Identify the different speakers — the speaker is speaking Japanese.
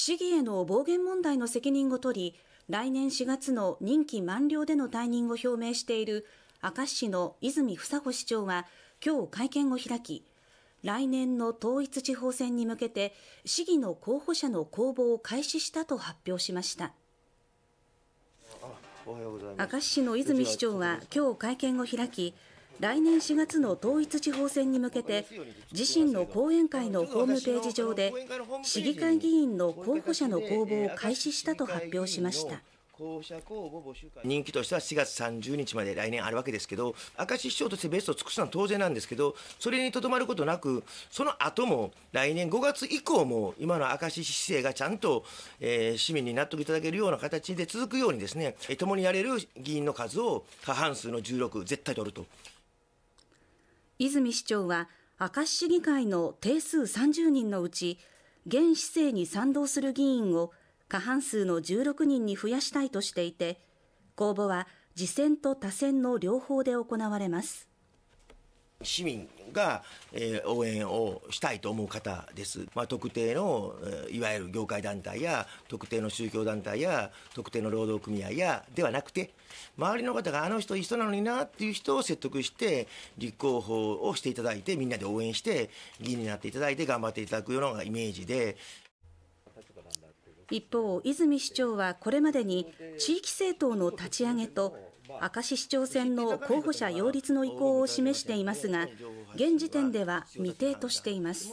Speaker 1: 市議への暴言問題の責任を取り来年4月の任期満了での退任を表明している明石市の泉房穂市長は今日会見を開き来年の統一地方選に向けて市議の候補者の公募を開始したと発表しました
Speaker 2: 明石市の泉市長
Speaker 1: は今日会見を開き来年4月の統一地方選に向けて自身の後援会のホームページ上で市議会議員の候補者の公募を開始したと発表しました。
Speaker 2: 人気としては4月30日まで来年あるわけですけど、明石市長としてベストを尽くすのは当然なんですけど、それにとどまることなく、その後も来年5月以降も、今の明石市政がちゃんと、えー、市民に納得いただけるような形で続くようにですね、共にやれる議員の数を過半数の16、絶対取ると。
Speaker 1: 泉市長は明石市議会の定数30人のうち現市政に賛同する議員を過半数の16人に増やしたいとしていて公募は次選と他選の両方で行われます。市民
Speaker 2: が、えー、応援をしたいと思う方です、まあ、特定のいわゆる業界団体や特定の宗教団体や特定の労働組合やではなくて周りの方があの人いい人なのになっていう人を説得して立候補をしていただいてみんなで応援して議員になっていただいて頑張っていただくようなイメージで。
Speaker 1: 一方、泉市長はこれまでに地域政党の立ち上げと明石市長選の候補者擁立の意向を示していますが現時点では未定としています。